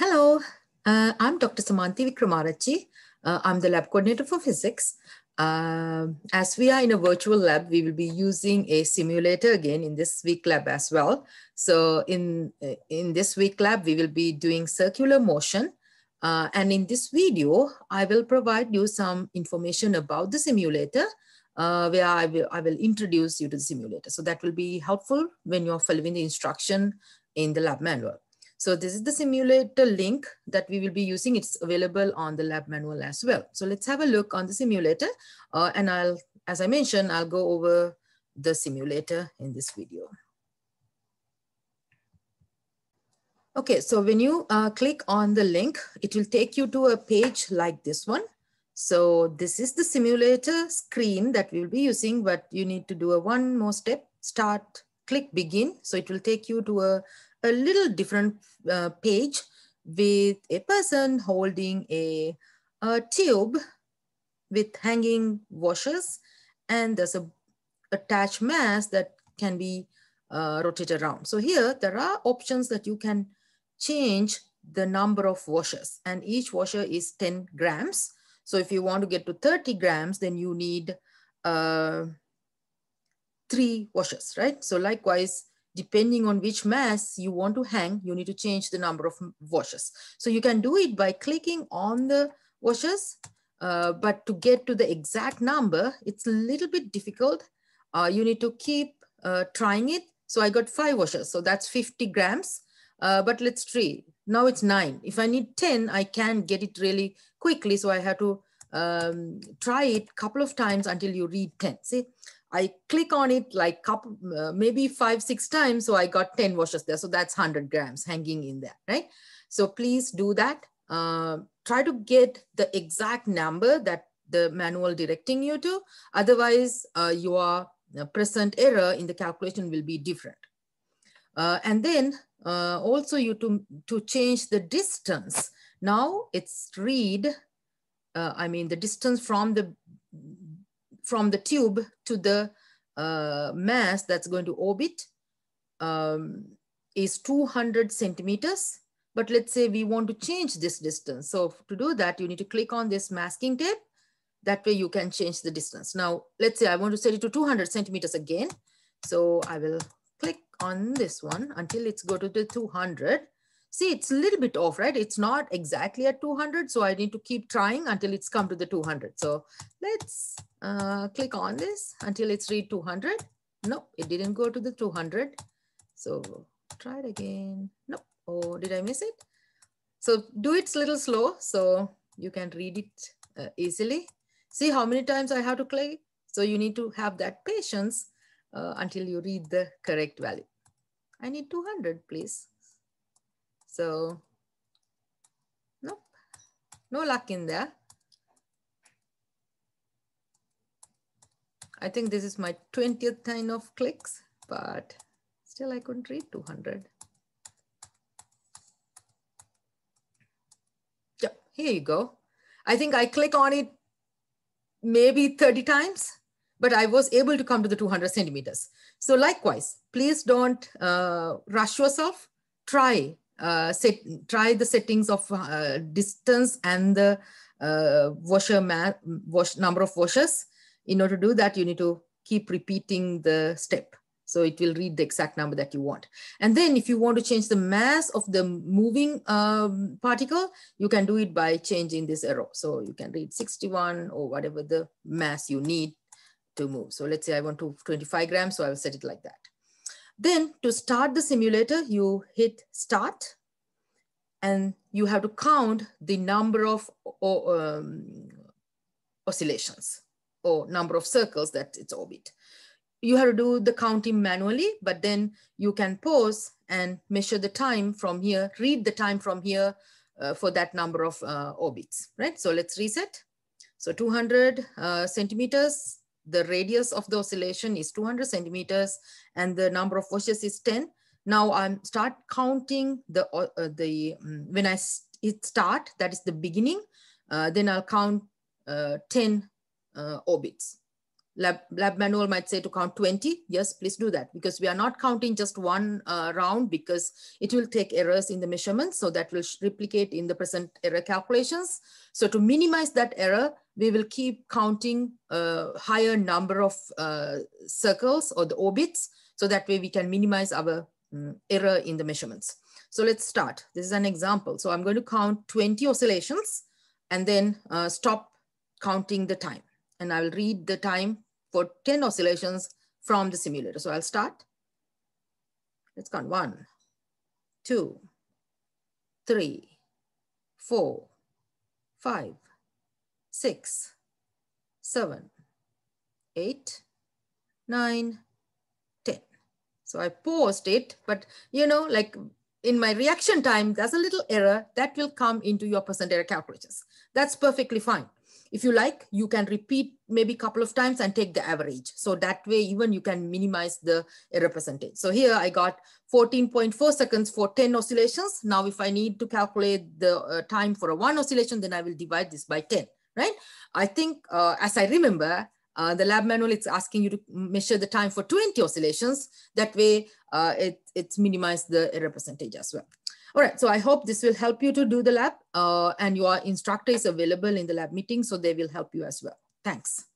Hello, uh, I'm Dr. Samanti Vikramarachi. Uh, I'm the lab coordinator for physics. Uh, as we are in a virtual lab, we will be using a simulator again in this week lab as well. So in, uh, in this week lab, we will be doing circular motion. Uh, and in this video, I will provide you some information about the simulator uh, where I will, I will introduce you to the simulator. So that will be helpful when you're following the instruction in the lab manual. So this is the simulator link that we will be using. It's available on the lab manual as well. So let's have a look on the simulator. Uh, and I'll, as I mentioned, I'll go over the simulator in this video. Okay, so when you uh, click on the link, it will take you to a page like this one. So this is the simulator screen that we'll be using, but you need to do a one more step, start, click begin. So it will take you to a a little different uh, page with a person holding a, a, tube with hanging washers and there's a attached mass that can be uh, rotated around. So here there are options that you can change the number of washers and each washer is 10 grams. So if you want to get to 30 grams, then you need uh, three washers, right? So likewise, depending on which mass you want to hang, you need to change the number of washes. So you can do it by clicking on the washes, uh, but to get to the exact number, it's a little bit difficult. Uh, you need to keep uh, trying it. So I got five washes, so that's 50 grams, uh, but let's try. Now it's nine. If I need 10, I can get it really quickly. So I have to um, try it a couple of times until you read 10, see? I click on it like couple, uh, maybe five, six times. So I got 10 washes there. So that's 100 grams hanging in there, right? So please do that. Uh, try to get the exact number that the manual directing you to. Otherwise, uh, your uh, present error in the calculation will be different. Uh, and then uh, also you to, to change the distance. Now it's read, I mean the distance from the from the tube to the uh, mass that's going to orbit um, is 200 centimeters. But let's say we want to change this distance. So to do that, you need to click on this masking tape. That way you can change the distance. Now, let's say I want to set it to 200 centimeters again. So I will click on this one until it's go to the 200. See, it's a little bit off, right? It's not exactly at 200. So I need to keep trying until it's come to the 200. So let's uh, click on this until it's read 200. No, it didn't go to the 200. So try it again. No, oh, did I miss it? So do it a little slow so you can read it uh, easily. See how many times I have to click. So you need to have that patience uh, until you read the correct value. I need 200, please. So nope, no luck in there. I think this is my 20th time of clicks, but still I couldn't read 200. Yeah, here you go. I think I click on it maybe 30 times, but I was able to come to the 200 centimeters. So likewise, please don't uh, rush yourself. Try uh, set, try the settings of uh, distance and the uh, washer wash, number of washers in order to do that, you need to keep repeating the step. So it will read the exact number that you want. And then if you want to change the mass of the moving um, particle, you can do it by changing this arrow. So you can read 61 or whatever the mass you need to move. So let's say I want to 25 grams, so I will set it like that. Then to start the simulator, you hit start and you have to count the number of um, oscillations or number of circles that its orbit. You have to do the counting manually, but then you can pause and measure the time from here, read the time from here uh, for that number of uh, orbits, right? So let's reset. So 200 uh, centimeters, the radius of the oscillation is 200 centimeters and the number of washes is 10. Now I'm start counting the, uh, the um, when I start, that is the beginning, uh, then I'll count uh, 10 uh, orbits. Lab, lab manual might say to count 20. Yes, please do that because we are not counting just one uh, round because it will take errors in the measurements. So that will replicate in the present error calculations. So to minimize that error, we will keep counting a uh, higher number of uh, circles or the orbits. So that way we can minimize our um, error in the measurements. So let's start. This is an example. So I'm going to count 20 oscillations and then uh, stop counting the time and I will read the time for 10 oscillations from the simulator. So I'll start. Let's count one, two, three, four, five, six, seven, eight, nine, 10. So I paused it, but you know, like in my reaction time, there's a little error that will come into your percent error calculators. That's perfectly fine. If you like, you can repeat maybe a couple of times and take the average. So that way, even you can minimize the error percentage. So here I got 14.4 seconds for 10 oscillations. Now, if I need to calculate the uh, time for a one oscillation, then I will divide this by 10, right? I think, uh, as I remember, uh, the lab manual, it's asking you to measure the time for 20 oscillations. That way, uh, it, it's minimized the error percentage as well. All right, so I hope this will help you to do the lab uh, and your instructor is available in the lab meeting, so they will help you as well. Thanks.